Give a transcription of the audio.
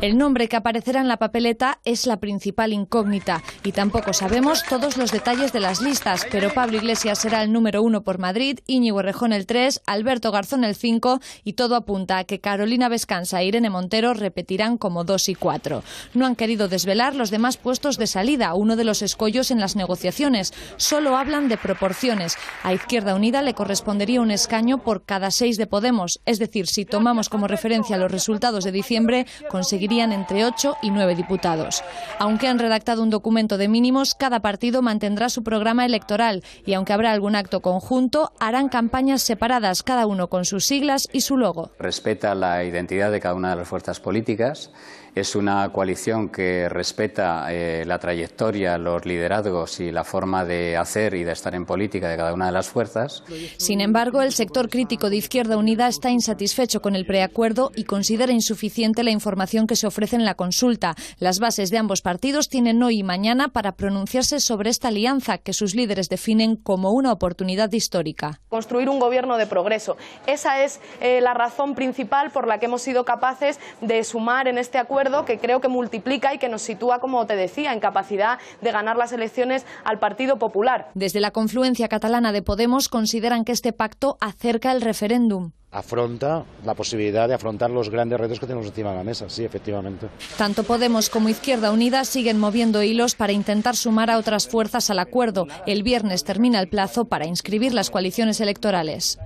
El nombre que aparecerá en la papeleta es la principal incógnita y tampoco sabemos todos los detalles de las listas, pero Pablo Iglesias será el número uno por Madrid, Iñigo Rejón el 3, Alberto Garzón el 5 y todo apunta a que Carolina Vescanza e Irene Montero repetirán como dos y cuatro. No han querido desvelar los demás puestos de salida, uno de los escollos en las negociaciones. Solo hablan de proporciones. A Izquierda Unida le correspondería un escaño por cada seis de Podemos, es decir, si tomamos como referencia los resultados de diciembre, conseguiría elegirían entre ocho y nueve diputados. Aunque han redactado un documento de mínimos, cada partido mantendrá su programa electoral y aunque habrá algún acto conjunto, harán campañas separadas, cada uno con sus siglas y su logo. Respeta la identidad de cada una de las fuerzas políticas. Es una coalición que respeta eh, la trayectoria, los liderazgos y la forma de hacer y de estar en política de cada una de las fuerzas. Sin embargo, el sector crítico de Izquierda Unida está insatisfecho con el preacuerdo y considera insuficiente la información que se ofrecen la consulta. Las bases de ambos partidos tienen hoy y mañana para pronunciarse sobre esta alianza que sus líderes definen como una oportunidad histórica. Construir un gobierno de progreso. Esa es eh, la razón principal por la que hemos sido capaces de sumar en este acuerdo que creo que multiplica y que nos sitúa, como te decía, en capacidad de ganar las elecciones al Partido Popular. Desde la confluencia catalana de Podemos consideran que este pacto acerca el referéndum afronta la posibilidad de afrontar los grandes retos que tenemos encima de la mesa, sí, efectivamente. Tanto Podemos como Izquierda Unida siguen moviendo hilos para intentar sumar a otras fuerzas al acuerdo. El viernes termina el plazo para inscribir las coaliciones electorales.